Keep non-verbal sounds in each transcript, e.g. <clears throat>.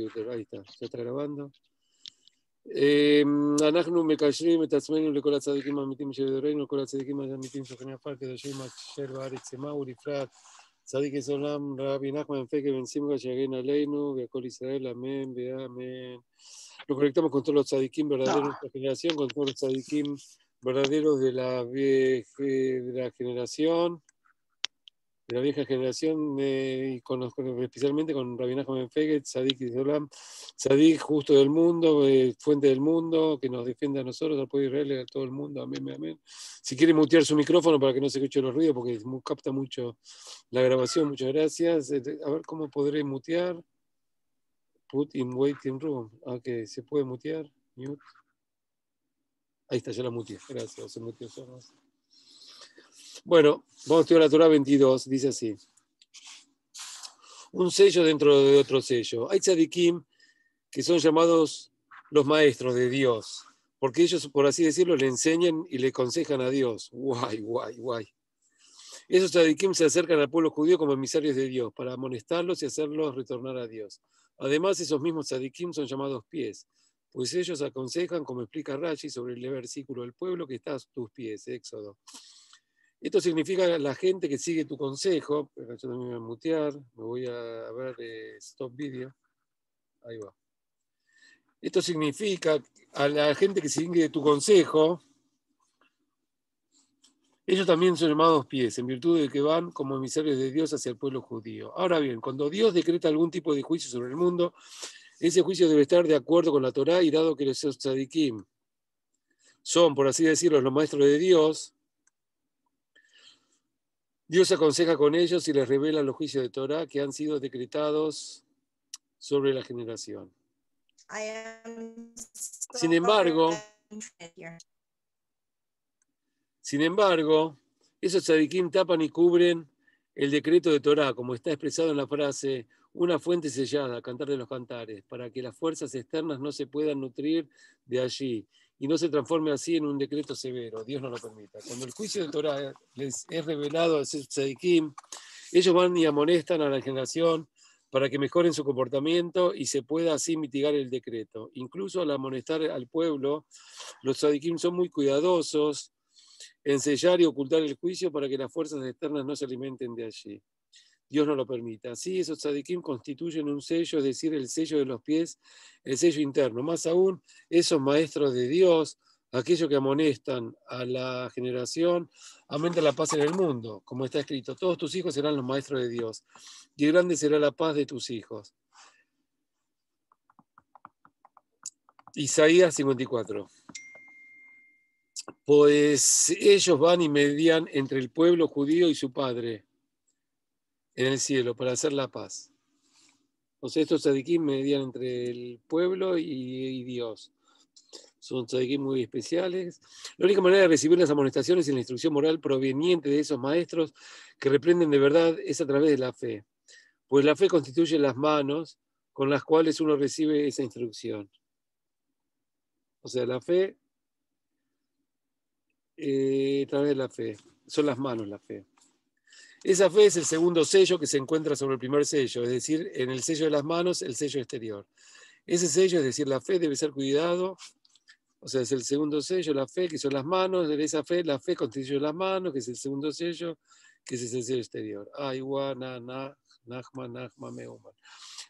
yo está, va a grabando. Anhacnos, me callamos, me tasmamos, le decimos sadikim amitim que deberemos a todos los sadikim amitim su generación que los llevamos a ser varices, maori, frad, sadikisolam, rabinah, como en fe que vencimos Israel, amén, vea amén. Nos conectamos con todos los sadikim verdaderos de nuestra generación, con todos los sadikim verdaderos de la vieja de la generación de la vieja generación, especialmente eh, y con especialmente con Rabinah Menfeget, Sadik Isolam, Sadik Justo del Mundo, eh, Fuente del Mundo, que nos defienda a nosotros, al pueblo Israel, a todo el mundo, amén, amén. Si quiere mutear su micrófono para que no se escuche los ruidos, porque capta mucho la grabación, muchas gracias. Eh, a ver cómo podré mutear. Put in waiting room. Ah, que ¿se puede mutear? Ahí está, ya la muteé. Gracias, se muteó bueno, vamos a estudiar la Torah 22, dice así. Un sello dentro de otro sello. Hay tzadikim que son llamados los maestros de Dios, porque ellos, por así decirlo, le enseñan y le aconsejan a Dios. Guay, guay, guay. Esos tzadikim se acercan al pueblo judío como emisarios de Dios, para amonestarlos y hacerlos retornar a Dios. Además, esos mismos tzadikim son llamados pies, pues ellos aconsejan, como explica Rashi, sobre el versículo, del pueblo que está a tus pies, Éxodo esto significa la gente que sigue tu consejo. Yo me voy a mutear, me voy a ver eh, stop video. Ahí va. Esto significa a la gente que sigue tu consejo, ellos también son llamados pies, en virtud de que van como emisarios de Dios hacia el pueblo judío. Ahora bien, cuando Dios decreta algún tipo de juicio sobre el mundo, ese juicio debe estar de acuerdo con la Torah, y dado que los tzadikim son, por así decirlo, los maestros de Dios, Dios aconseja con ellos y les revela los juicios de Torah que han sido decretados sobre la generación. Sin embargo, sin embargo, esos tzadikim tapan y cubren el decreto de Torah, como está expresado en la frase, una fuente sellada, cantar de los cantares, para que las fuerzas externas no se puedan nutrir de allí y no se transforme así en un decreto severo, Dios no lo permita. Cuando el juicio de Torah les es revelado los Tzadikim, ellos van y amonestan a la generación para que mejoren su comportamiento y se pueda así mitigar el decreto. Incluso al amonestar al pueblo, los Sadikim son muy cuidadosos en sellar y ocultar el juicio para que las fuerzas externas no se alimenten de allí. Dios no lo permita. Así esos tzadikim constituyen un sello, es decir, el sello de los pies, el sello interno. Más aún, esos maestros de Dios, aquellos que amonestan a la generación, aumenta la paz en el mundo, como está escrito. Todos tus hijos serán los maestros de Dios, y grande será la paz de tus hijos. Isaías 54. Pues ellos van y median entre el pueblo judío y su padre en el cielo para hacer la paz. O sea, estos tzadikim medían entre el pueblo y, Dios. Son tzadikim muy especiales. La única manera de recibir las amonestaciones y la instrucción moral proveniente de esos maestros que reprenden de verdad es a través de la fe. Pues la fe constituye las manos con las cuales uno recibe esa instrucción. O sea, la fe, eh, a través de la fe, son las manos la fe. Esa fe es el segundo sello que se encuentra sobre el primer sello, es decir, en el sello de las manos, el sello exterior. Ese sello, es decir, la fe debe ser cuidado, o sea, es el segundo sello, la fe, que son las manos, de esa fe, la fe constituye las manos, que es el segundo sello, que es el sello exterior.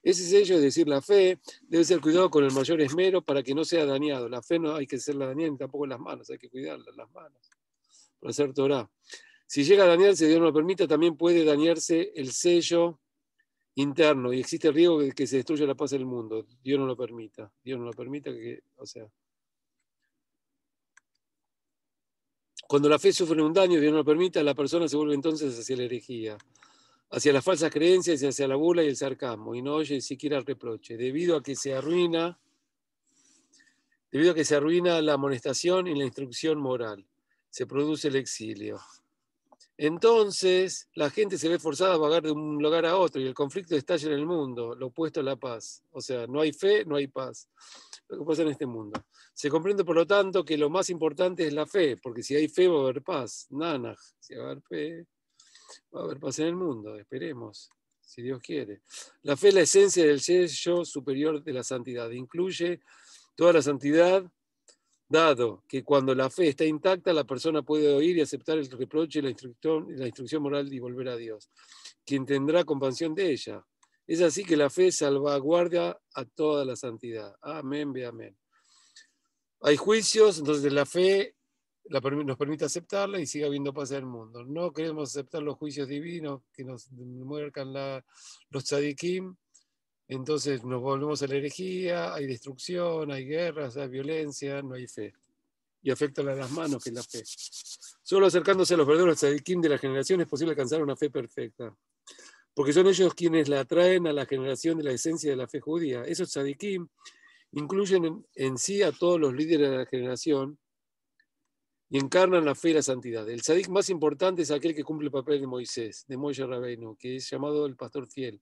Ese sello, es decir, la fe, debe ser cuidado con el mayor esmero para que no sea dañado. La fe no hay que hacerla dañada, tampoco las manos, hay que cuidarla, las manos, para hacer Torah. Si llega a dañarse, Dios no lo permita, también puede dañarse el sello interno y existe el riesgo de que se destruya la paz del mundo. Dios no lo permita. Dios no lo permita que, o sea. Cuando la fe sufre un daño, Dios no lo permita, la persona se vuelve entonces hacia la herejía, hacia las falsas creencias y hacia la bula y el sarcasmo, y no oye ni siquiera el reproche, debido a que se arruina, debido a que se arruina la amonestación y la instrucción moral. Se produce el exilio. Entonces, la gente se ve forzada a vagar de un lugar a otro y el conflicto estalla en el mundo, lo opuesto a la paz. O sea, no hay fe, no hay paz. Lo que pasa en este mundo. Se comprende, por lo tanto, que lo más importante es la fe, porque si hay fe va a haber paz. Nanaj, si va a haber fe, va a haber paz en el mundo, esperemos, si Dios quiere. La fe es la esencia del sello superior de la santidad. Incluye toda la santidad dado que cuando la fe está intacta, la persona puede oír y aceptar el reproche y la instrucción, la instrucción moral y volver a Dios, quien tendrá compasión de ella. Es así que la fe salvaguarda a toda la santidad. Amén, ve amén. Hay juicios, entonces la fe nos permite aceptarla y sigue habiendo paz en el mundo. No queremos aceptar los juicios divinos que nos muercan la, los tzadikim, entonces nos volvemos a la herejía, hay destrucción, hay guerras, hay violencia, no hay fe. Y afecta a las manos, que es la fe. Solo acercándose a los verdaderos tzadikim de la generación es posible alcanzar una fe perfecta. Porque son ellos quienes la atraen a la generación de la esencia de la fe judía. Esos tzadikim incluyen en, sí a todos los líderes de la generación y encarnan la fe y la santidad. El tzadik más importante es aquel que cumple el papel de Moisés, de Moisés Rabbeinu, que es llamado el pastor fiel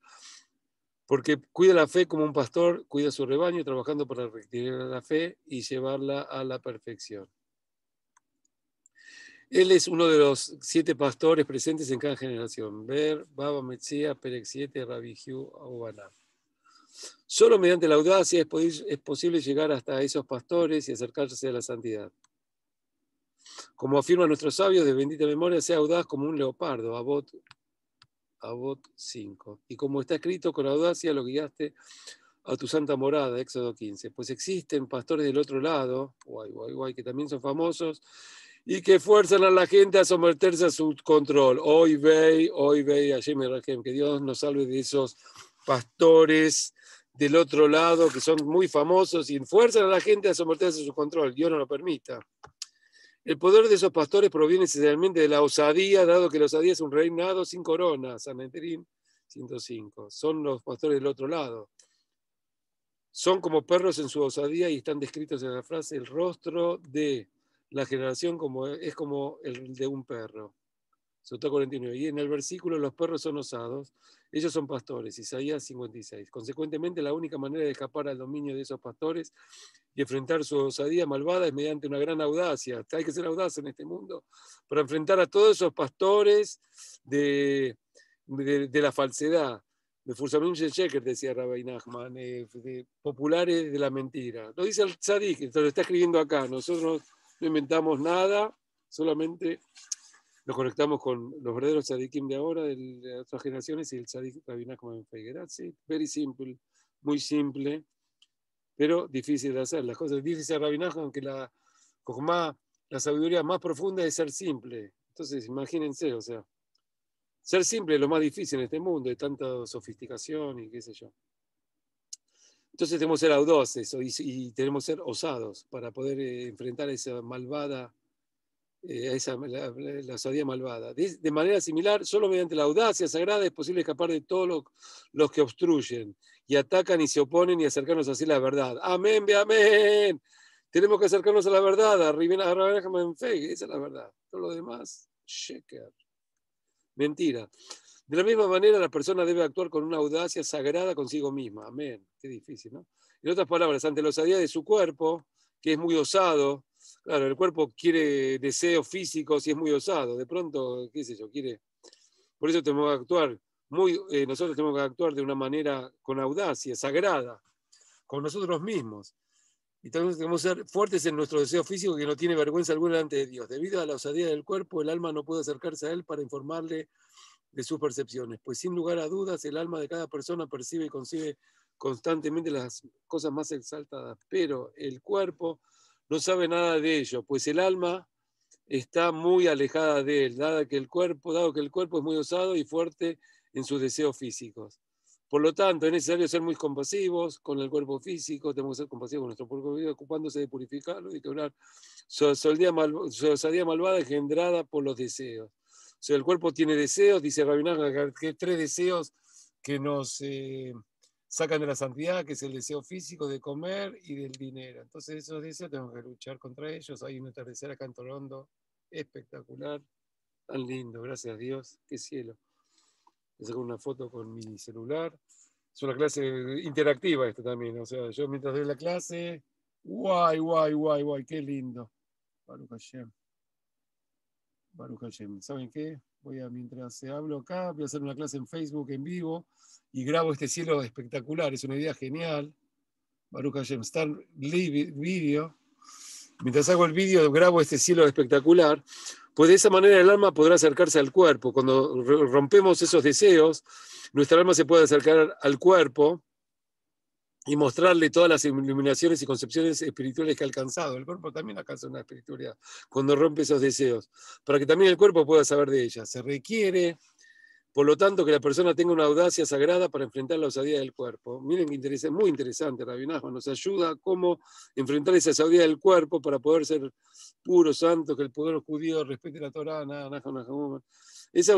porque cuida la fe como un pastor cuida su rebaño, trabajando para retirar la fe y llevarla a la perfección. Él es uno de los siete pastores presentes en cada generación: Ver, Baba, Metzia, Perexiete, Rabihu, Obaná. Solo mediante la audacia es, posible llegar hasta esos pastores y acercarse a la santidad. Como afirman nuestros sabios de bendita memoria, sea audaz como un leopardo, Abot Abot 5. Y como está escrito, con audacia lo guiaste a tu santa morada, Éxodo 15. Pues existen pastores del otro lado, guay, guay, guay, que también son famosos y que fuerzan a la gente a someterse a su control. Hoy ve, hoy ve, allí me que Dios nos salve de esos pastores del otro lado que son muy famosos y fuerzan a la gente a someterse a su control. Dios no lo permita. El poder de esos pastores proviene esencialmente de la osadía, dado que la osadía es un reinado sin corona, San Eterín 105. Son los pastores del otro lado. Son como perros en su osadía y están descritos en la frase, el rostro de la generación como, es como el de un perro. 49. Y en el versículo, los perros son osados, ellos son pastores, Isaías 56. Consecuentemente, la única manera de escapar al dominio de esos pastores y enfrentar su osadía malvada es mediante una gran audacia. Hay que ser audaz en este mundo para enfrentar a todos esos pastores de, de, la falsedad, de Fursamim decía Rabbi Nachman, eh, populares de la mentira. Lo dice el tzadik, lo está escribiendo acá. Nosotros no inventamos nada, solamente nos conectamos con los verdaderos tzadikim de ahora, de otras generaciones, y el tzadik Rabinah ah, como sí, Very simple, muy simple, pero difícil de hacer. Las cosas difíciles de Rabinah, aunque la la sabiduría más profunda es ser simple. Entonces, imagínense, o sea, ser simple es lo más difícil en este mundo, de tanta sofisticación y qué sé yo. Entonces tenemos que ser audaces y, tenemos que ser osados para poder eh, enfrentar esa malvada eh, esa, la, osadía malvada. De, manera similar, solo mediante la audacia sagrada es posible escapar de todos los, que obstruyen y atacan y se oponen y acercarnos así a la verdad. Amén, ve amén. Tenemos que acercarnos a la verdad, a esa es la verdad. Todo lo demás, shaker. Mentira. De la misma manera, la persona debe actuar con una audacia sagrada consigo misma. Amén. Qué difícil, ¿no? En otras palabras, ante la osadía de su cuerpo, que es muy osado, Claro, el cuerpo quiere deseos físicos y es muy osado. De pronto, qué sé yo, quiere. Por eso tenemos que actuar muy. Eh, nosotros tenemos que actuar de una manera con audacia, sagrada, con nosotros mismos. Y tenemos que ser fuertes en nuestro deseo físico que no tiene vergüenza alguna ante de Dios. Debido a la osadía del cuerpo, el alma no puede acercarse a él para informarle de sus percepciones, pues sin lugar a dudas el alma de cada persona percibe y concibe constantemente las cosas más exaltadas, pero el cuerpo no sabe nada de ello, pues el alma está muy alejada de él, dado que el cuerpo, dado que el cuerpo es muy osado y fuerte en sus deseos físicos. Por lo tanto, es necesario ser muy compasivos con el cuerpo físico, tenemos que ser compasivos con nuestro cuerpo ocupándose de purificarlo y quebrar su osadía, mal, su malvada engendrada por los deseos. O el cuerpo tiene deseos, dice Rabinaga, que tres deseos que nos, eh, sacan de la santidad, que es el deseo físico de comer y del dinero. Entonces esos deseos tenemos que luchar contra ellos. Hay una atardecer acá en Toronto, espectacular, tan lindo, gracias a Dios, qué cielo. Me saco una foto con mi celular. Es una clase interactiva esto también, o sea, yo mientras doy la clase, guay, guay, guay, guay, qué lindo. ¿Saben qué? Voy a, mientras se hablo acá, voy a hacer una clase en Facebook en vivo y grabo este cielo espectacular. Es una idea genial. Baruch Hashem, Star Video. Mientras hago el vídeo, grabo este cielo espectacular. Pues de esa manera el alma podrá acercarse al cuerpo. Cuando rompemos esos deseos, nuestra alma se puede acercar al cuerpo y mostrarle todas las iluminaciones y concepciones espirituales que ha alcanzado. El cuerpo también alcanza una espiritualidad cuando rompe esos deseos, para que también el cuerpo pueda saber de ella. Se requiere, por lo tanto, que la persona tenga una audacia sagrada para enfrentar la osadía del cuerpo. Miren que interesante, muy interesante, rabinajo nos ayuda a cómo enfrentar esa osadía del cuerpo para poder ser puros, santos, que el poder judío respete la Torah, nada, esa,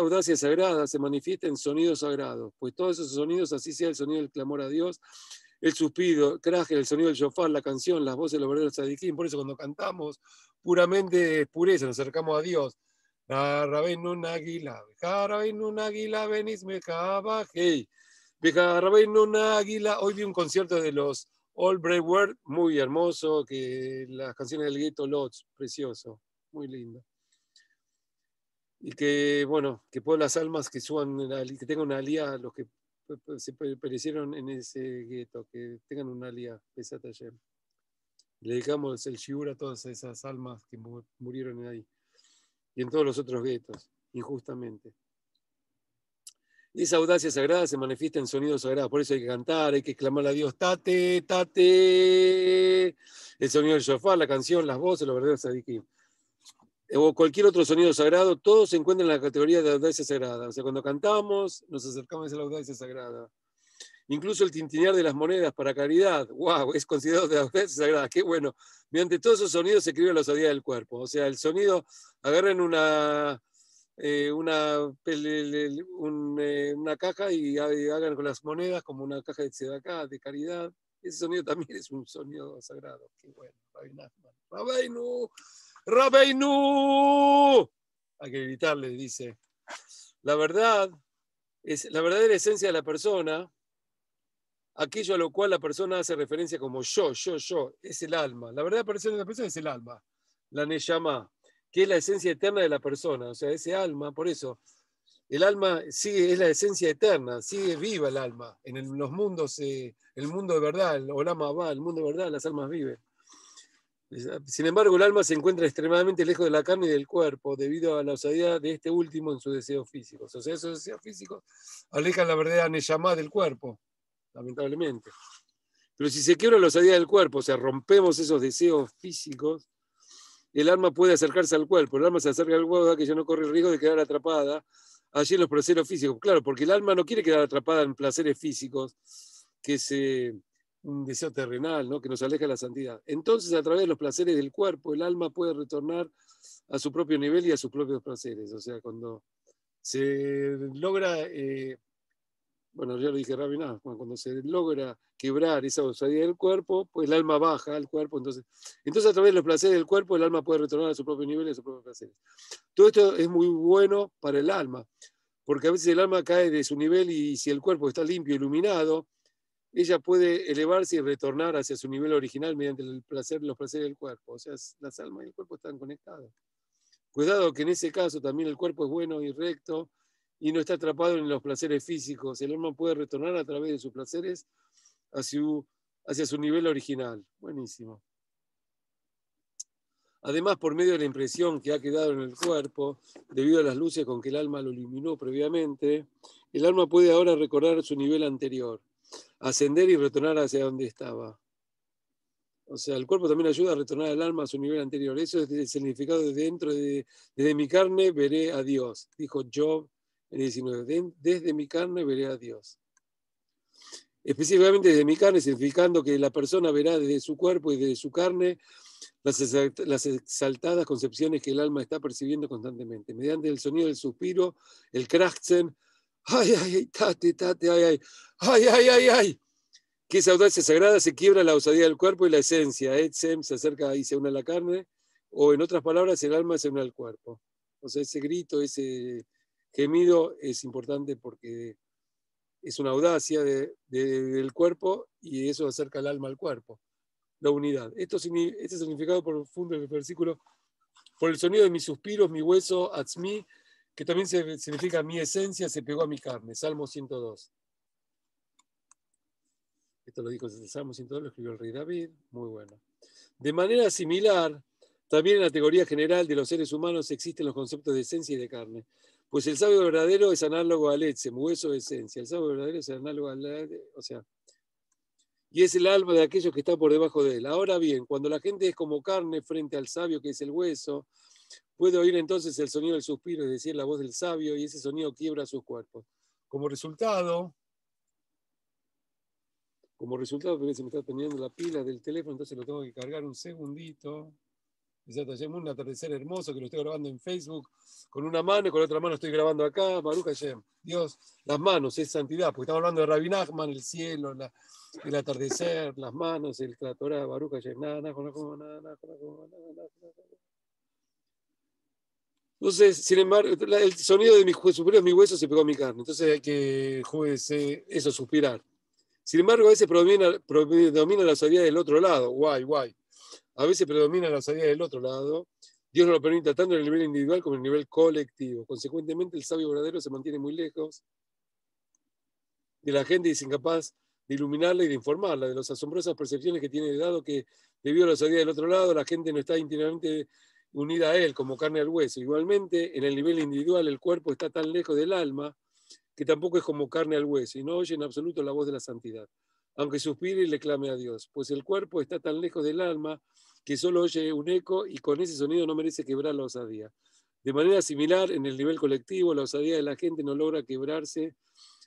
audacia sagrada se manifiesta en sonidos sagrados, pues todos esos sonidos, así sea el sonido del clamor a Dios, el suspiro, el craje, el sonido del shofar, la canción, las voces de los verdaderos sadiquín. Por eso cuando cantamos puramente pureza, nos acercamos a Dios. un águila, águila, águila, Hoy vi un concierto de los All Brave World, muy hermoso, que las canciones del gueto Lodge, precioso, muy lindo y que, bueno, que por las almas que suban, que tengan una alía los que se perecieron en ese gueto, que tengan una alía, ese taller Le dedicamos el shiur a todas esas almas que murieron ahí y en todos los otros guetos, injustamente. esa audacia sagrada se manifiesta en sonidos sagrados, por eso hay que cantar, hay que exclamar a Dios, tate, tate, el sonido del shofar, la canción, las voces, los verdaderos que o cualquier otro sonido sagrado, todos se encuentran en la categoría de audacia sagrada. O sea, cuando cantamos, nos acercamos a la audacia sagrada. Incluso el tintinear de las monedas para caridad, wow, es considerado de audacia sagrada, qué bueno. Mediante todos esos sonidos se escribe la osadía del cuerpo. O sea, el sonido, Agarren una, eh, una, eh, una caja y, hagan con las monedas como una caja de sedacá, de caridad. Ese sonido también es un sonido sagrado, qué bueno. Rabeinu. Hay que gritarle, dice. La verdad es la verdadera esencia de la persona, aquello a lo cual la persona hace referencia como yo, yo, yo, es el alma. La verdad esencia de la persona es el alma, la Neyama, que es la esencia eterna de la persona, o sea, ese alma, por eso, el alma sigue, es la esencia eterna, sigue viva el alma. En los mundos, eh, el mundo de verdad, el Olama va, el mundo de verdad, las almas viven. Ah, sin embargo, el alma se encuentra extremadamente lejos de la carne y del cuerpo, debido a la osadía de este último en sus deseos físicos. O sea, esos deseos físicos alejan la verdadera Neyamá del cuerpo, lamentablemente. Pero si se quiebra la osadía del cuerpo, o sea, rompemos esos deseos físicos, el alma puede acercarse al cuerpo. El alma se acerca al cuerpo, que ya no corre el riesgo de quedar atrapada allí en los procesos físicos. Claro, porque el alma no quiere quedar atrapada en placeres físicos que se un deseo terrenal, ¿no? que nos aleja de la santidad. Entonces, a través de los placeres del cuerpo, el alma puede retornar a su propio nivel y a sus propios placeres. O sea, cuando se logra, eh, bueno, ya lo dije Rabiná, cuando se logra quebrar esa osadía del cuerpo, pues el alma baja al cuerpo. Entonces, entonces, a través de los placeres del cuerpo, el alma puede retornar a su propio nivel y a sus propios placeres. Todo esto es muy bueno para el alma, porque a veces el alma cae de su nivel y si el cuerpo está limpio, iluminado, ella puede elevarse y retornar hacia su nivel original mediante el placer, los placeres del cuerpo. O sea, las almas y el cuerpo están conectados. Cuidado que en ese caso también el cuerpo es bueno y recto y no está atrapado en los placeres físicos. El alma puede retornar a través de sus placeres hacia su, hacia su nivel original. Buenísimo. Además, por medio de la impresión que ha quedado en el cuerpo, debido a las luces con que el alma lo iluminó previamente, el alma puede ahora recordar su nivel anterior ascender y retornar hacia donde estaba. O sea, el cuerpo también ayuda a retornar el alma a su nivel anterior. Eso es el significado de dentro de, desde mi carne veré a Dios, dijo Job en 19. desde mi carne veré a Dios. Específicamente desde mi carne, significando que la persona verá desde su cuerpo y desde su carne las exaltadas concepciones que el alma está percibiendo constantemente. Mediante el sonido del suspiro, el krachzen, Ay, ay, ay, tate, tate, ay, ay. Ay, ay, ay, ay. Que esa audacia sagrada se quiebra la osadía del cuerpo y la esencia. Etsem se acerca y se une a la carne. O en otras palabras, el alma se une al cuerpo. O sea, ese grito, ese gemido es importante porque es una audacia del cuerpo y eso acerca el alma al cuerpo, la unidad. Esto, este significado profundo del versículo, por el sonido de mis suspiros, mi hueso, atzmi, que también significa mi esencia se pegó a mi carne, Salmo 102. Esto lo dijo el Salmo 102, lo escribió el rey David, muy bueno. De manera similar, también en la teoría general de los seres humanos existen los conceptos de esencia y de carne, pues el sabio verdadero es análogo al leche hueso de esencia, el sabio verdadero es análogo al, o sea, y es el alma de aquellos que está por debajo de él. Ahora bien, cuando la gente es como carne frente al sabio que es el hueso, Puede oír entonces el sonido del suspiro, es decir, la voz del sabio, y ese sonido quiebra sus cuerpos. Como resultado, como resultado, porque se me está teniendo la pila del teléfono, entonces lo tengo que cargar un segundito. un atardecer hermoso que lo estoy grabando en Facebook con una mano y con la otra mano estoy grabando acá. Baruch Dios, las manos es santidad, porque estamos hablando de Rabbi Nachman, el cielo, el atardecer, las manos, el, la nada, Baruch nada, nada, nada, nada, nada, nada. Entonces, sin embargo, el sonido de mis mi hueso se pegó a mi carne. Entonces hay que jugarse eh, eso, suspirar. Sin embargo, a veces predomina, predomina la sabiduría del otro lado. Guay, guay. A veces predomina la sabiduría del otro lado. Dios no lo permite tanto en el nivel individual como en el nivel colectivo. Consecuentemente, el sabio verdadero se mantiene muy lejos de la gente y es incapaz de iluminarla y de informarla de las asombrosas percepciones que tiene dado que debido a la sabiduría del otro lado, la gente no está íntimamente unida a él como carne al hueso. Igualmente, en el nivel individual, el cuerpo está tan lejos del alma que tampoco es como carne al hueso y no oye en absoluto la voz de la santidad, aunque suspire y le clame a Dios, pues el cuerpo está tan lejos del alma que solo oye un eco y con ese sonido no merece quebrar la osadía. De manera similar, en el nivel colectivo, la osadía de la gente no logra quebrarse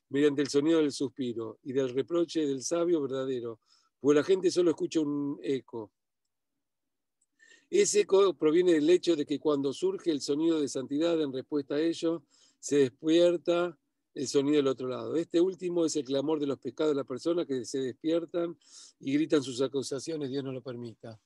mediante el sonido del suspiro y del reproche del sabio verdadero, pues la gente solo escucha un eco ese eco proviene del hecho de que cuando surge el sonido de santidad en respuesta a ello, se despierta el sonido del otro lado. Este último es el clamor de los pecados de la persona que se despiertan y gritan sus acusaciones, Dios no lo permita.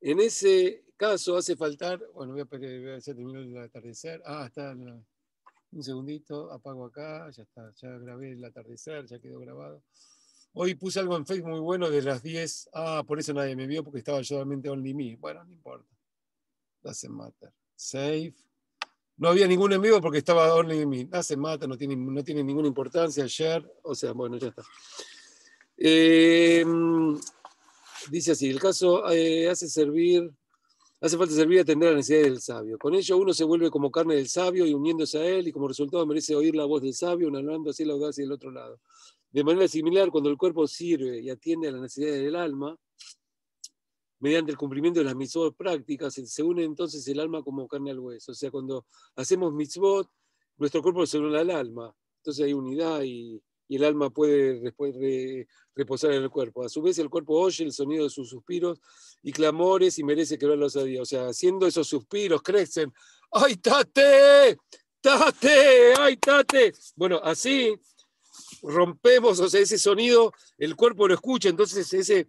En ese caso hace faltar, bueno, voy a, terminar el atardecer. Ah, está, un segundito, apago acá, ya está, ya grabé el atardecer, ya quedó grabado. Hoy puse algo en Facebook muy bueno de las 10. Ah, por eso nadie me vio porque estaba yo solamente only me. Bueno, no importa. Doesn't matter. Safe. No había ningún enemigo porque estaba only me. Doesn't matter, no tiene, no tiene ninguna importancia. Ayer, O sea, bueno, ya está. Eh, dice así: el caso eh, hace servir. Hace falta servir a atender a la necesidad del sabio. Con ello uno se vuelve como carne del sabio y uniéndose a él y como resultado merece oír la voz del sabio, hablando así la audacia del otro lado. De manera similar, cuando el cuerpo sirve y atiende a las necesidades del alma, mediante el cumplimiento de las mitzvot prácticas, se une entonces el alma como carne al hueso. O sea, cuando hacemos mitzvot, nuestro cuerpo se une al alma. Entonces hay unidad y, el alma puede reposar en el cuerpo. A su vez, el cuerpo oye el sonido de sus suspiros y clamores y merece que los a Dios. O sea, haciendo esos suspiros, crecen. ¡Ay, tate! ¡Tate! ¡Ay, tate! Bueno, así rompemos, o sea, ese sonido, el cuerpo lo escucha, entonces ese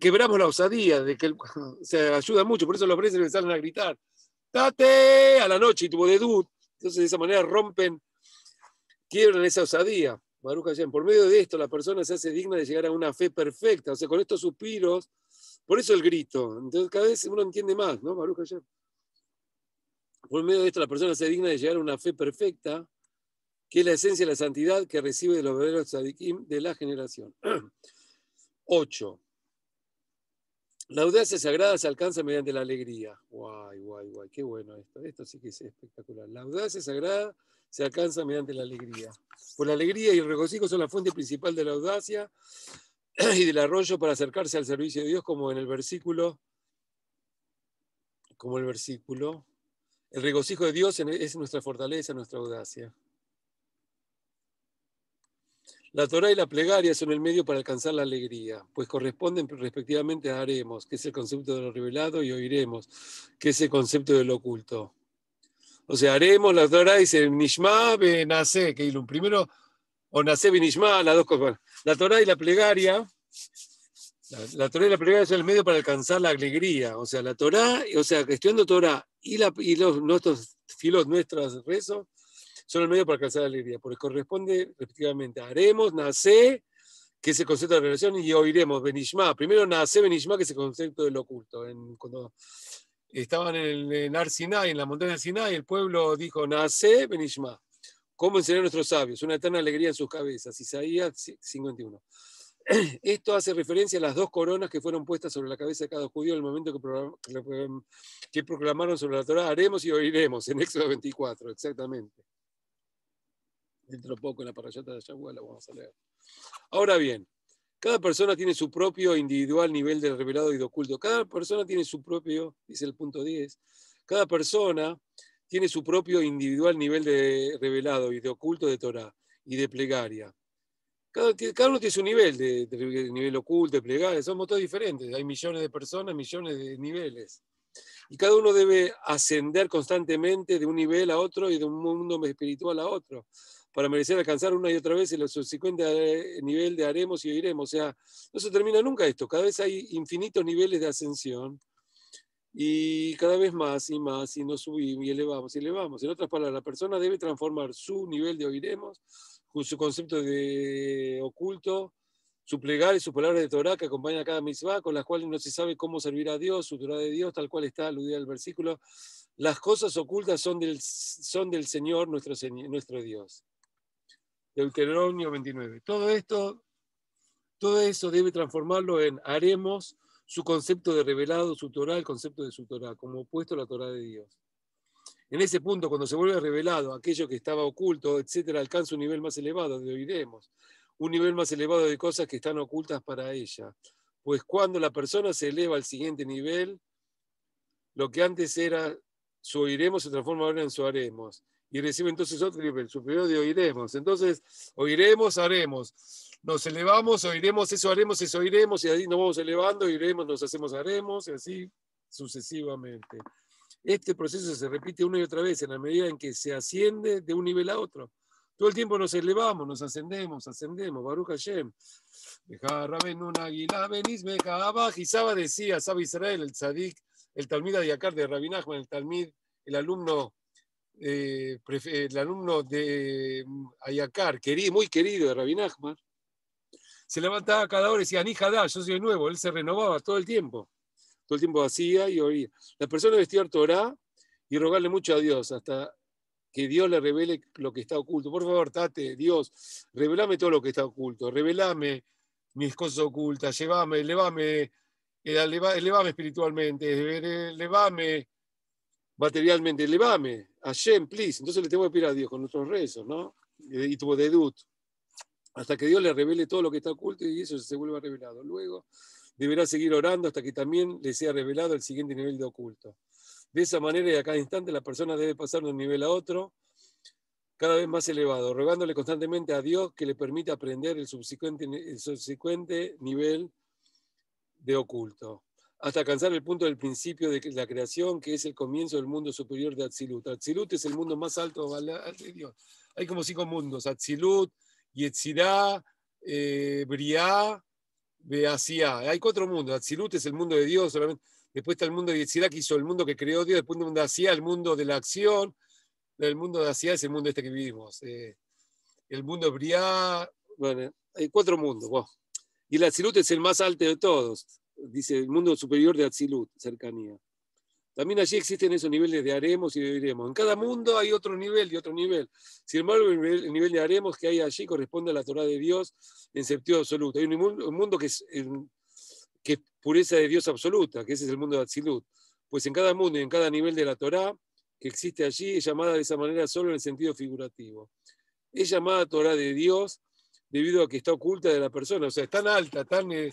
quebramos la osadía, de que <laughs> se ayuda mucho, por eso los presos salen a gritar, ¡Tate! a la noche y tuvo de dud. Entonces de esa manera rompen, quiebran esa osadía. Por medio de esto, la persona se hace digna de llegar a una fe perfecta. O sea, con estos suspiros, por eso el grito. Entonces, cada vez uno entiende más, ¿no, Maruja Hashem? Por medio de esto, la persona se hace digna de llegar a una fe perfecta, que es la esencia de la santidad que recibe de los verdaderos tzadikim de la generación. 8. <clears throat> La audacia sagrada se alcanza mediante la alegría. Guay, guay, guay, qué bueno esto. Esto sí que es espectacular. La audacia sagrada se alcanza mediante la alegría. Por la alegría y el regocijo son la fuente principal de la audacia <clears throat> y del arroyo para acercarse al servicio de Dios, como en el versículo, como el versículo. El regocijo de Dios es nuestra fortaleza, nuestra audacia. La Torah y la plegaria son el medio para alcanzar la alegría, pues corresponden respectivamente a haremos, que es el concepto de lo revelado, y oiremos, que es el concepto de lo oculto. O sea, haremos la Torah, dice Nishma Benase, que primero, o nace Benishma, las dos cosas. La Torah y la plegaria, la, y la plegaria son el medio para alcanzar la alegría. O sea, la Torah, o sea, la Torah y, la, y los, nuestros filos, nuestros rezos, son el medio para alcanzar la alegría, porque corresponde respectivamente haremos, nace, que es el concepto de la relación y oiremos, benishma. Primero nace benishma, que es el concepto del oculto. cuando estaban en, en en la montaña de Sinai, el pueblo dijo, nace benishma. ¿Cómo enseñar nuestros sabios? Una eterna alegría en sus cabezas. Isaías 51. <clears throat> Esto hace referencia a las dos coronas que fueron puestas sobre la cabeza de cada judío en el momento que, proclamaron sobre la Torah, haremos y oiremos, en Éxodo 24, exactamente dentro poco en la parrayata de Yahweh la vamos a leer. Ahora bien, cada persona tiene su propio individual nivel de revelado y de oculto. Cada persona tiene su propio, dice el punto 10, cada persona tiene su propio individual nivel de revelado y de oculto de Torah y de plegaria. Cada, cada, uno tiene su nivel, de, nivel oculto, de plegaria, somos todos diferentes, hay millones de personas, millones de niveles. Y cada uno debe ascender constantemente de un nivel a otro y de un mundo espiritual a otro para merecer alcanzar una y otra vez el subsecuente nivel de haremos y oiremos. O sea, no se termina nunca esto. Cada vez hay infinitos niveles de ascensión y cada vez más y más y nos subimos y elevamos y elevamos. En otras palabras, la persona debe transformar su nivel de oiremos, con su concepto de oculto, su plegar y su palabra de Torah que acompaña a cada misma, con las cuales no se sabe cómo servir a Dios, su Torah de Dios, tal cual está aludida al versículo. Las cosas ocultas son del, son del Señor, nuestro, nuestro Dios. Deuteronomio 29. Todo esto, todo eso debe transformarlo en haremos su concepto de revelado, su Torah, el concepto de su Torah, como opuesto a la Torah de Dios. En ese punto, cuando se vuelve revelado aquello que estaba oculto, etcétera, alcanza un nivel más elevado, de oiremos, un nivel más elevado de cosas que están ocultas para ella. Pues cuando la persona se eleva al siguiente nivel, lo que antes era su oiremos se transforma ahora en su haremos y recibe entonces otro nivel superior de oiremos. Entonces, oiremos, haremos. Nos elevamos, oiremos, eso haremos, eso oiremos, y así nos vamos elevando, oiremos, nos hacemos, haremos, y así sucesivamente. Este proceso se repite una y otra vez en la medida en que se asciende de un nivel a otro. Todo el tiempo nos elevamos, nos ascendemos, ascendemos. Baruch Hashem. ramen un águila, venís, Y Saba decía, Saba Israel, el tzadik, el talmid Adiakar de Rabinajman, el talmid, el alumno eh, el alumno de mm, Ayacar, muy querido de Rabin se levantaba cada hora y decía, Anijadá, yo soy nuevo. Él se renovaba todo el tiempo. Todo el tiempo hacía y oía. La persona vestía Torah y rogarle mucho a Dios hasta que Dios le revele lo que está oculto. Por favor, Tate, Dios, revelame todo lo que está oculto. Revelame mis cosas ocultas. Llévame, elevame, elevame eh, espiritualmente. Elevame eh, materialmente. Levame, Hashem, please. Entonces le tengo que pedir a Dios con nuestros rezos, ¿no? Y tuvo dedut. Hasta que Dios le revele todo lo que está oculto y eso se vuelva revelado. Luego deberá seguir orando hasta que también le sea revelado el siguiente nivel de oculto. De esa manera y a cada instante la persona debe pasar de un nivel a otro, cada vez más elevado, rogándole constantemente a Dios que le permita aprender el el subsecuente nivel de oculto hasta alcanzar el punto del principio de la creación, que es el comienzo del mundo superior de Atzilut. Atzilut es el mundo más alto de Dios. Hay como cinco mundos, Atzilut, Yetzirá, eh, Briah, Hay cuatro mundos. Atzilut es el mundo de Dios solamente. Después está el mundo de Yetzirá, que hizo el mundo que creó Dios. Después el mundo de Asia, el mundo de la acción. El mundo de Asia es el mundo este que vivimos. Eh. el mundo de Briah. Bueno, hay cuatro mundos. Y el Atzilut es el más alto de todos dice el mundo superior de Atzilut, cercanía. También allí existen esos niveles de haremos y de En cada mundo hay otro nivel y otro nivel. Sin embargo, el nivel, de haremos que hay allí corresponde a la Torah de Dios en sentido absoluto. Hay un, mundo que es, pureza de Dios absoluta, que ese es el mundo de Atzilut. Pues en cada mundo y en cada nivel de la Torah que existe allí es llamada de esa manera solo en el sentido figurativo. Es llamada Torah de Dios debido a que está oculta de la persona. O sea, es tan alta, tan... Eh,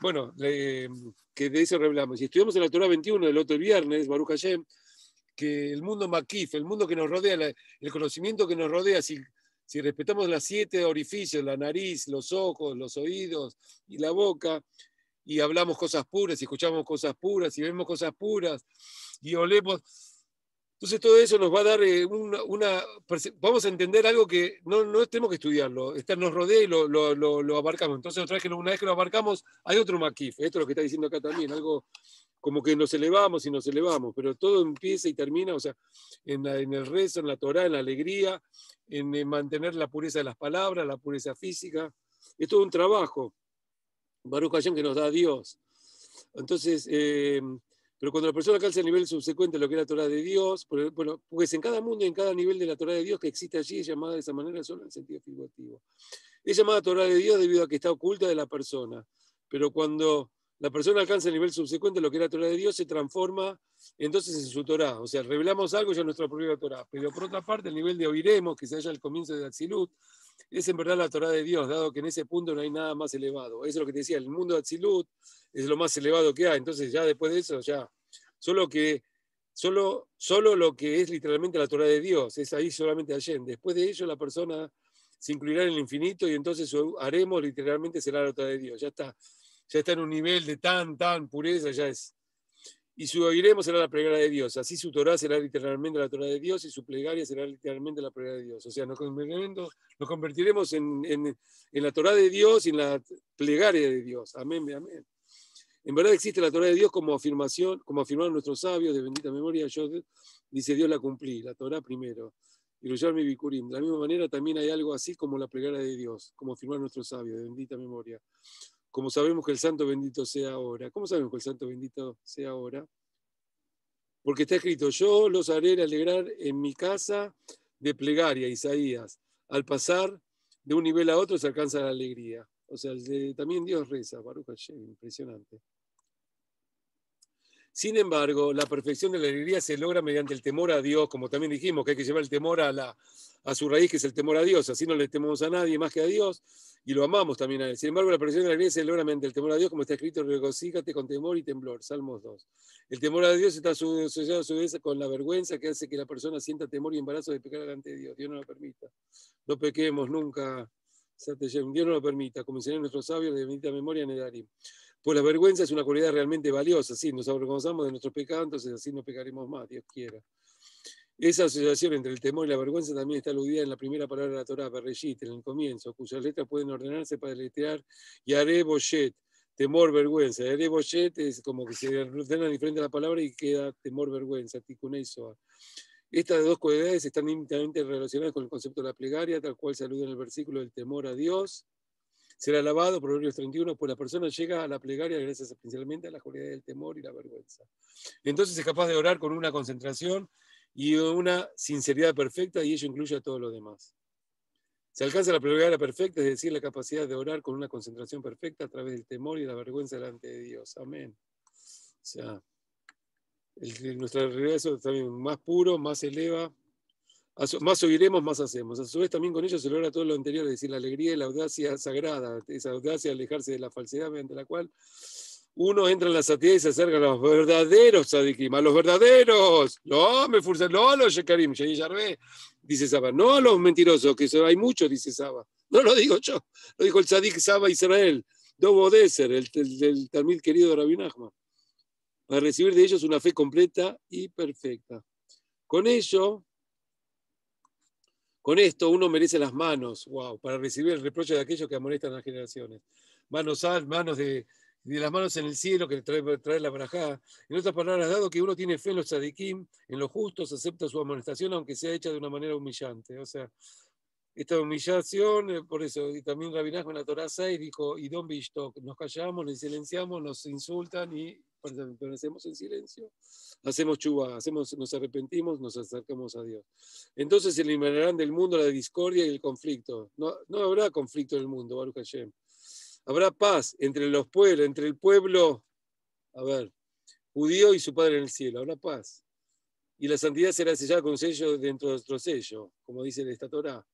bueno, que de eso revelamos. Y estudiamos en la Torah 21 del otro viernes, Baruch Hashem, que el mundo maquif, el mundo que nos rodea, el conocimiento que nos rodea, si, si respetamos las siete orificios, la nariz, los ojos, los oídos y la boca, y hablamos cosas puras, y escuchamos cosas puras, y vemos cosas puras, y olemos entonces todo eso nos va a dar eh, una, Vamos a entender algo que no, tenemos que estudiarlo, está, nos rodea y lo, abarcamos. Entonces otra vez que una vez que lo abarcamos, hay otro maquif, esto es lo que está diciendo acá también, algo como que nos elevamos y nos elevamos, pero todo empieza y termina, o sea, en, el rezo, en la Torah, en la alegría, en, mantener la pureza de las palabras, la pureza física. Es todo un trabajo, Baruch Hashem, que nos da Dios. Entonces, eh, pero cuando la persona alcanza el nivel subsecuente de lo que era la Torah de Dios, bueno, pues en cada mundo, en cada nivel de la Torah de Dios que existe allí, es llamada de esa manera solo en sentido figurativo. Es llamada Torah de Dios debido a que está oculta de la persona. Pero cuando la persona alcanza el nivel subsecuente lo que era la Torah de Dios, se transforma entonces en su Torah. O sea, revelamos algo ya en nuestra propia Torah. Pero por otra parte, el nivel de oiremos, que se halla al comienzo de Atsilut, es en verdad la Torah de Dios, dado que en ese punto no hay nada más elevado. Eso es lo que te decía, el mundo de Atzilut es lo más elevado que hay. Entonces, ya después de eso, ya. Solo que. Solo, solo lo que es literalmente la Torah de Dios, es ahí solamente en Después de ello, la persona se incluirá en el infinito y entonces haremos literalmente será la Torah de Dios. Ya está, ya está en un nivel de tan, tan pureza, ya es y su oiremos será la plegaria de Dios. Así su Torah será literalmente la Torah de Dios y su plegaria será literalmente la plegaria de Dios. O sea, nos convertiremos, en, la Torah de Dios y en la plegaria de Dios. Amén, amén. En verdad existe la Torah de Dios como afirmación, como afirmaron nuestros sabios de bendita memoria. Yo, dice Dios la cumplí, la Torah primero. Y mi Bikurim. De la misma manera también hay algo así como la plegaria de Dios, como afirmaron nuestros sabios de bendita memoria como sabemos que el santo bendito sea ahora. ¿Cómo sabemos que el santo bendito sea ahora? Porque está escrito, yo los haré alegrar en mi casa de plegaria, Isaías. Al pasar de un nivel a otro se alcanza la alegría. O sea, también Dios reza, Baruch impresionante. Sin embargo, la perfección de la alegría se logra mediante el temor a Dios, como también dijimos, que hay que llevar el temor a, la, a su raíz, que es el temor a Dios. Así no le tememos a nadie más que a Dios y lo amamos también a Él. Sin embargo, la perfección de la alegría se logra mediante el temor a Dios, como está escrito, Regocíjate con temor y temblor. Salmos 2. El temor a Dios está asociado a su vez con la vergüenza que hace que la persona sienta temor y embarazo de pecar delante de Dios. Dios no lo permita. No pequemos nunca. Dios no lo permita. Como enseñan nuestros sabios de bendita memoria en el pues la vergüenza es una cualidad realmente valiosa, si sí, nos avergonzamos de nuestros pecados, entonces así no pecaremos más, Dios quiera. Esa asociación entre el temor y la vergüenza también está aludida en la primera palabra de la Torah, Berrejit, en el comienzo, cuyas letras pueden ordenarse para deletrear Yare Boshet, temor, vergüenza. Yare Boshet es como que se ordenan diferente la palabra y queda temor, vergüenza, Tikunei Soa. Estas dos cualidades están íntimamente relacionadas con el concepto de la plegaria, tal cual se alude en el versículo del temor a Dios Será alabado, Proverbios 31, pues la persona llega a la plegaria gracias principalmente a la cualidad del temor y la vergüenza. Entonces es capaz de orar con una concentración y una sinceridad perfecta y ello incluye a todo lo demás. Se alcanza la plegaria perfecta, es decir, la capacidad de orar con una concentración perfecta a través del temor y la vergüenza delante de Dios. Amén. O sea, el, también más puro, más eleva, más oiremos, más hacemos. A su vez, también con ellos se logra todo lo anterior, decir, la alegría y la audacia sagrada, esa audacia de alejarse de la falsedad mediante la cual uno entra en la santidad y se acerca a los verdaderos sadikim, a los verdaderos. No, me fuerza, no a los yekarim, dice Saba, no a los mentirosos, que hay muchos, dice Saba. No lo digo yo, lo dijo el sadik Saba Israel, Dobo el, el, querido de Rabin Nachman, para recibir de ellos una fe completa y perfecta. Con ello, con esto uno merece las manos, wow, para recibir el reproche de aquellos que amonestan a las generaciones. Manos al, manos de, las manos en el cielo que trae, la barajá. En otras palabras, dado que uno tiene fe en los tzadikim, en los justos, acepta su amonestación, aunque sea hecha de una manera humillante. O sea, esta humillación, eh, por eso, y también Rabinazgo con la Torah 6 dijo, y don nos callamos, nos silenciamos, nos insultan y permanecemos en silencio, hacemos chuva hacemos, nos arrepentimos, nos acercamos a Dios. Entonces se eliminarán del mundo la discordia y el conflicto. No, no habrá conflicto en el mundo, Baruch Hashem. Habrá paz entre los pueblos, entre el pueblo, a ver, judío y su padre en el cielo, habrá paz. Y la santidad será sellada con sello dentro de nuestro sello, como dice esta Torah.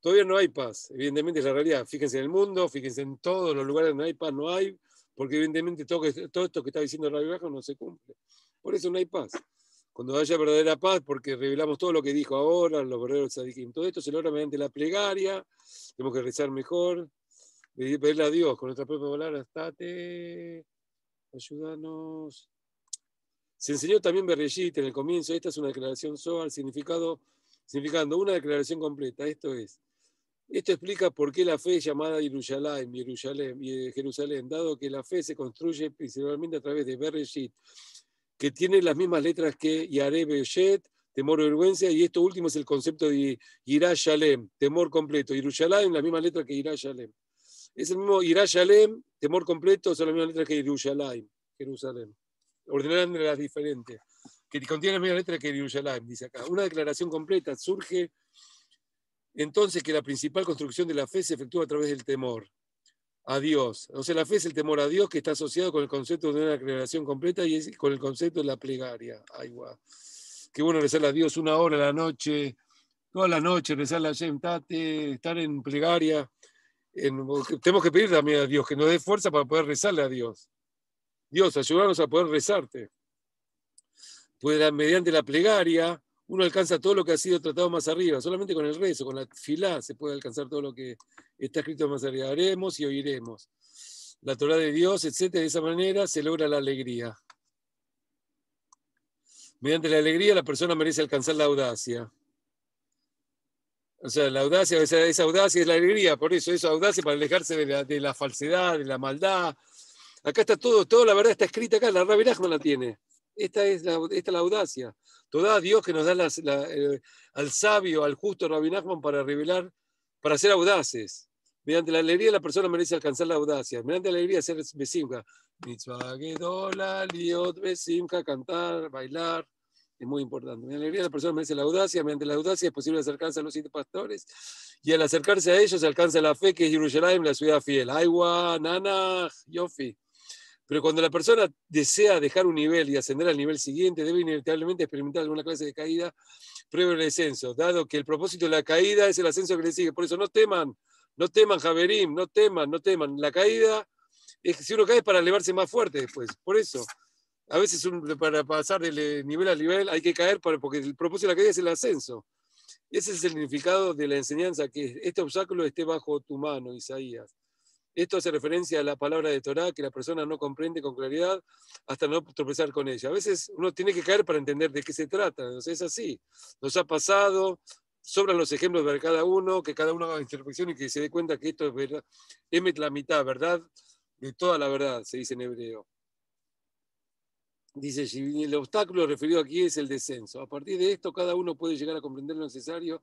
Todavía no hay paz, evidentemente es la realidad. Fíjense en el mundo, fíjense en todos los lugares donde no hay paz, no hay porque evidentemente todo, esto que está diciendo Rabbi Baja no se cumple. Por eso no hay paz. Cuando haya verdadera paz, porque revelamos todo lo que dijo ahora, los verdaderos todo esto se logra mediante la plegaria, tenemos que rezar mejor, pedirle a Dios con nuestra propia palabra, estate, ayúdanos. Se enseñó también Berrellita en el comienzo, esta es una declaración soal, significado, significando una declaración completa, esto es, esto explica por qué la fe es llamada Yerushalayim, Jerusalén, Jerusalén, dado que la fe se construye principalmente a través de Bereshit, que tiene las mismas letras que Yare Beshet, temor o vergüenza, y esto último es el concepto de Yirashalayim, temor completo. Yerushalayim, la misma letra que Yirashalayim. Es el mismo Yirashalayim, temor completo, son las mismas letras que Yerushalayim, Jerusalén. las diferentes, que contiene las mismas letras que Yerushalayim, dice acá. Una declaración completa surge entonces que la principal construcción de la fe se efectúa a través del temor a Dios. O sea, la fe es el temor a Dios que está asociado con el concepto de una creación completa y con el concepto de la plegaria. Ay, guau. Qué bueno rezar a Dios una hora a la noche, toda la noche, rezarle a Yem estar en plegaria. tenemos que pedir también a Dios que nos dé fuerza para poder rezarle a Dios. Dios, ayúdanos a poder rezarte. Pues mediante la plegaria uno alcanza todo lo que ha sido tratado más arriba, solamente con el rezo, con la fila se puede alcanzar todo lo que está escrito más arriba. Haremos y oiremos la Torah de Dios, etc. De esa manera se logra la alegría. Mediante la alegría la persona merece alcanzar la audacia. O sea, la audacia, esa, audacia es la alegría, por eso es audacia para alejarse de la, falsedad, de la maldad. Acá está todo, toda la verdad está escrita acá, la Rabirajma la tiene. Esta es la, esta la audacia. Toda Dios que nos da al sabio, al justo Rabbi Nachman para revelar, para ser audaces. Mediante la alegría la persona merece alcanzar la audacia. Mediante la alegría ser besimka. liot besimka, cantar, bailar. Es muy importante. Mediante la alegría la persona merece la audacia. Mediante la audacia es posible acercarse a los siete pastores. Y al acercarse a ellos se alcanza la fe que es Yerushalayim, la ciudad fiel. Aiwa, Nanach, Yofi. Pero cuando la persona desea dejar un nivel y ascender al nivel siguiente, debe inevitablemente experimentar alguna clase de caída previo el descenso, dado que el propósito de la caída es el ascenso que le sigue. Por eso no teman, no teman, Javerim, no teman, no teman. La caída es si uno cae es para elevarse más fuerte después. Por eso, a veces para pasar de nivel a nivel hay que caer porque el propósito de la caída es el ascenso. Ese es el significado de la enseñanza, que este obstáculo esté bajo tu mano, Isaías esto hace referencia a la palabra de Torah que la persona no comprende con claridad hasta no tropezar con ella. A veces uno tiene que caer para entender de qué se trata. Entonces, es así. Nos ha pasado, sobran los ejemplos para cada uno, que cada uno haga intervención y que se dé cuenta que esto es verdad. Emet la mitad, ¿verdad? De toda la verdad, se dice en hebreo. Dice, el obstáculo referido aquí es el descenso. A partir de esto, cada uno puede llegar a comprender lo necesario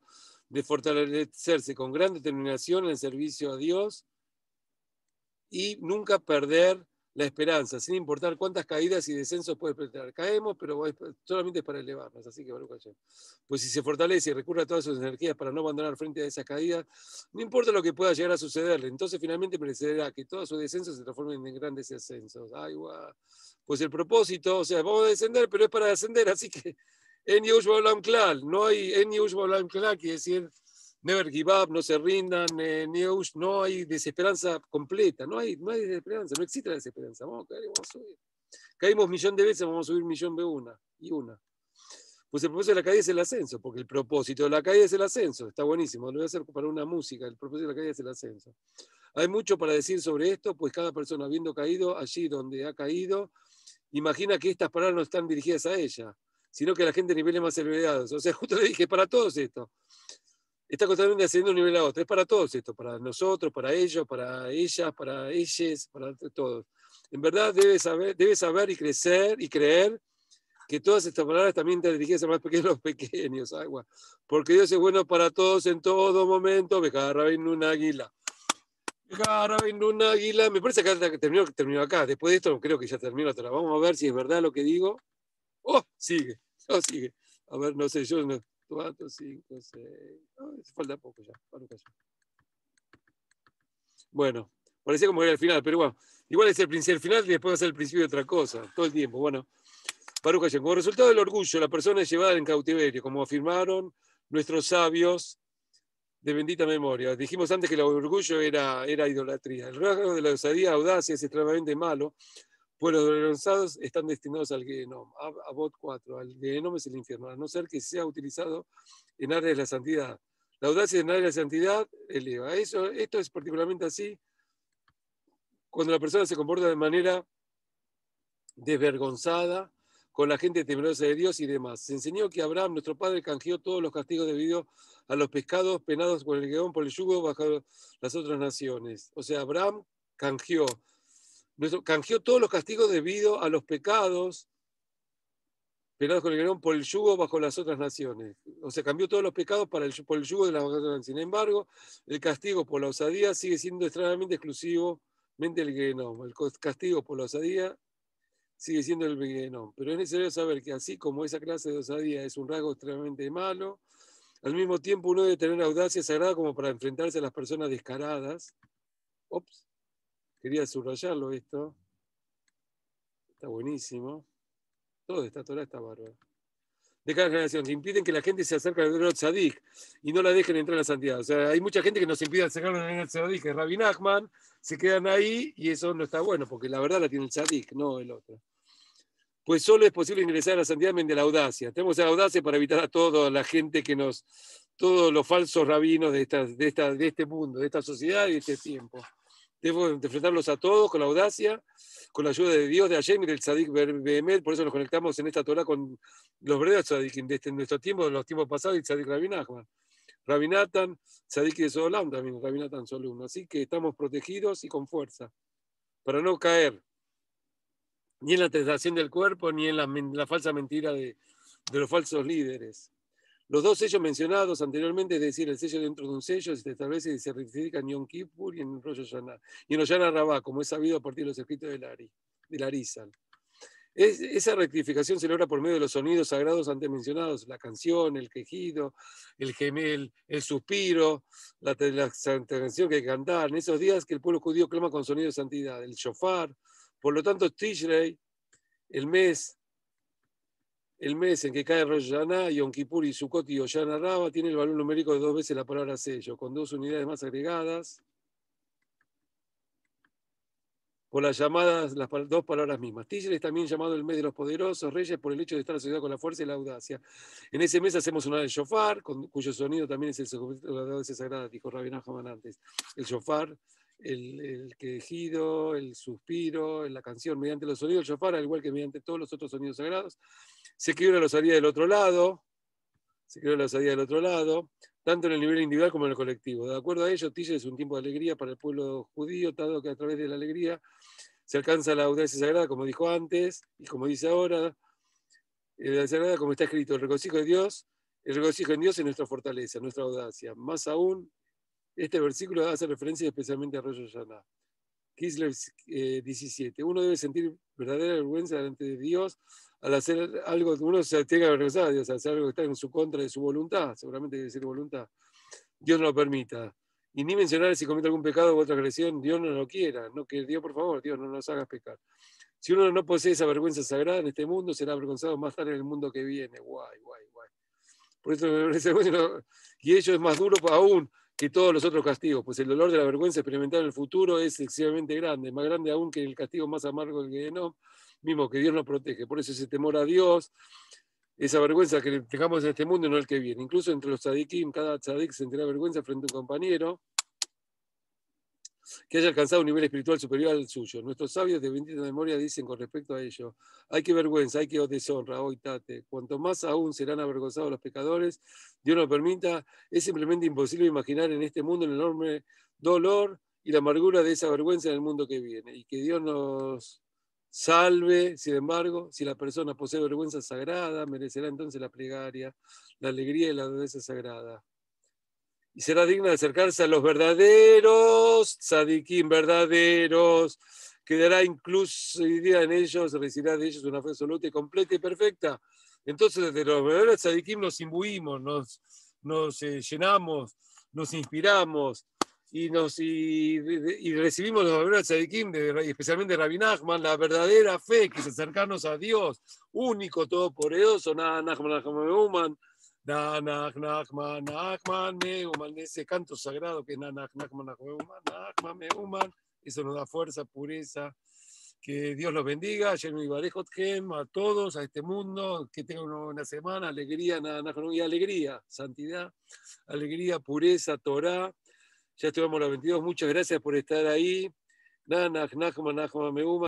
de fortalecerse con gran determinación en el servicio a Dios y nunca perder la esperanza, sin importar cuántas caídas y descensos puede presentar. Caemos, pero solamente es para elevarnos, así que Baruch Pues si se fortalece y recurre a todas sus energías para no abandonar frente a esas caídas, no importa lo que pueda llegar a sucederle, entonces finalmente merecerá que todos sus descensos se transformen en grandes ascensos. Pues el propósito, o sea, vamos a descender, pero es para descender, así que en Klal, no hay en Klal, quiere decir never give up, no se rindan, eh, news, no hay desesperanza completa, no hay, no hay desesperanza, no existe la desesperanza, vamos a caer vamos a subir. Caímos millón de veces, vamos a subir millón de una y una. Pues el propósito de la caída es el ascenso, porque el propósito de la caída es el ascenso, está buenísimo, lo voy a hacer para una música, el propósito de la caída es el ascenso. Hay mucho para decir sobre esto, pues cada persona habiendo caído allí donde ha caído, imagina que estas palabras no están dirigidas a ella, sino que la gente a niveles más elevados. O sea, <laughs> justo le dije, para todos esto está constantemente ascendiendo un nivel a otro. Es para todos esto, para nosotros, para ellos, para ellas, para ellos, para todos. En verdad debe saber, debe saber y crecer y creer que todas estas palabras también te dirigen a más pequeños <laughs> los pequeños, agua. Porque Dios es bueno para todos en todo momento. cagará en un águila. cagará en un águila. Me parece que terminó, terminó acá. Después de esto creo que ya terminó otra. Vamos a ver si es verdad lo que digo. Oh, sigue. <laughs> Oh, sigue. A ver, no sé, yo no. 4, falta poco ya. Bueno, parecía como era el final, pero bueno. Igual es el, principio del final y después va a ser el principio de otra cosa, todo el tiempo. Bueno, Baruch Como resultado del orgullo, la persona es llevada en cautiverio, como afirmaron nuestros sabios de bendita memoria. Dijimos antes que el orgullo era, era idolatría. El rasgo de la osadía, audacia, es extremadamente malo, los vergonzados están destinados al que a, Bot 4, al gehenom es el infierno, a no ser que sea utilizado en áreas de la santidad. La audacia en áreas de la santidad eleva. Eso, esto es particularmente así cuando la persona se comporta de manera desvergonzada, con la gente temerosa de Dios y demás. Se enseñó que Abraham, nuestro padre, canjeó todos los castigos debido a los pescados penados con el guión por el yugo bajo las otras naciones. O sea, Abraham canjeó canjeó todos los castigos debido a los pecados penados con el guerrón por el yugo bajo las otras naciones. O sea, cambió todos los pecados para el, por el yugo de las otras naciones. Sin embargo, el castigo por la osadía sigue siendo extremadamente exclusivamente el guerrón. El castigo por la osadía sigue siendo el guerrón. Pero es necesario saber que así como esa clase de osadía es un rasgo extremadamente malo, al mismo tiempo uno debe tener audacia sagrada como para enfrentarse a las personas descaradas. Ops Quería subrayarlo esto. Está buenísimo. Todo esta Torah está bárbaro. De cada generación, impiden que la gente se acerque al Grot Sadik y no la dejen entrar a la santidad. O sea, hay mucha gente que nos impide acercarnos al Grot Sadik, es Rabin Nachman, se quedan ahí y eso no está bueno, porque la verdad la tiene el Sadik, no el otro pues solo es posible ingresar a la santidad mediante la audacia. Tenemos la audacia para evitar a toda la gente que nos, todos los falsos rabinos de, esta, de, de este mundo, de esta sociedad y de este tiempo. Debo enfrentarlos a todos con la audacia, con la ayuda de Dios, de Hashem y del Tzadik Behemel. Por eso nos conectamos en esta Torah con los verdaderos sadik desde nuestro tiempo, los tiempos pasados, y Tzadik Rabinatan, Tzadik de Solam también, Rabinatan Solum. Así que estamos protegidos y con fuerza para no caer ni en la tentación del cuerpo, ni en la, falsa mentira de, de los falsos líderes. Los dos sellos mencionados anteriormente, es decir, el sello dentro de un sello, se establece y se rectifica en Yom Kippur y en Rosh y en Oyana Rabá, como es sabido a partir de los escritos de, Lari, de Larizal. esa rectificación se logra por medio de los sonidos sagrados antes mencionados, la canción, el quejido, el gemel, el suspiro, la, la, que hay que cantar. En esos días que el pueblo judío clama con sonido de santidad, el shofar. Por lo tanto, Tishrei, el mes el mes en que cae Rosh Hashanah, Yom y Sukkot y Oshana Raba tiene el valor numérico de dos veces la palabra sello, con dos unidades más agregadas por las llamadas, las dos palabras mismas. Tisher es también llamado el mes de los poderosos reyes por el hecho de estar asociado con la fuerza y la audacia. En ese mes hacemos una el shofar, con, cuyo sonido también es el de la sagrada, dijo Rabiná antes. El shofar, el, el, quejido, el suspiro, la canción, mediante los sonidos del shofar, al igual que mediante todos los otros sonidos sagrados, se quiere la osadía del otro lado, se del otro lado, tanto en el nivel individual como en el colectivo. De acuerdo a ello, Tille es un tiempo de alegría para el pueblo judío, dado que a través de la alegría se alcanza la audacia sagrada, como dijo antes, y como dice ahora, eh, la sagrada, como está escrito, el regocijo de Dios, el regocijo en Dios es nuestra fortaleza, nuestra audacia. Más aún, este versículo hace referencia especialmente a Rosh Hashanah. Kislev 17. Eh, Uno debe sentir verdadera vergüenza delante de Dios al hacer algo, uno se tiene que avergonzar Dios, al hacer algo que está en su contra de su voluntad, seguramente quiere decir voluntad. Dios no lo permita. Y ni mencionar si comete algún pecado o otra agresión, Dios no lo quiera. No, que Dios, por favor, Dios no nos haga pecar. Si uno no posee esa vergüenza sagrada en este mundo, será avergonzado más tarde en el mundo que viene. Guay, guay, guay. Por eso, y ello es más duro aún que todos los otros castigos, pues el dolor de la vergüenza experimentada en el futuro es excesivamente grande, más grande aún que el castigo más amargo del que no, mismo que Dios nos protege. Por eso ese temor a Dios, esa vergüenza que dejamos en este mundo y no el que viene. Incluso entre los tzadikim, cada tzadik entera vergüenza frente a un compañero que haya alcanzado un nivel espiritual superior al suyo. Nuestros sabios de bendita memoria dicen con respecto a ello, hay que vergüenza, hay que deshonra, hoy Cuanto más aún serán avergonzados los pecadores, Dios nos permita, es simplemente imposible imaginar en este mundo el enorme dolor y la amargura de esa vergüenza en el mundo que viene. Y que Dios nos Salve, sin embargo, si la persona posee vergüenza sagrada, merecerá entonces la plegaria, la alegría y la dureza sagrada. Y será digna de acercarse a los verdaderos tzadikim, verdaderos. Quedará incluso incluso en ellos, recibirá de ellos una fe absoluta y completa y perfecta. Entonces, desde los verdaderos tzadikim nos imbuimos, nos, nos eh, llenamos, nos inspiramos, y, nos, y, y recibimos los valores de Tzadikim, de, especialmente de Rabbi Nachman, la verdadera fe, que es acercarnos a Dios, único, todo Nachman, Nach Nachman, Nachman, Meuman, ese canto sagrado que es Nachman, Nachman, Meuman, eso nos da fuerza, pureza. Que Dios los bendiga, a todos, a este mundo, que tengan una semana, alegría, y alegría, santidad, alegría, pureza, Torah. Ya estuvimos los 22. Muchas gracias por estar ahí. Meuma.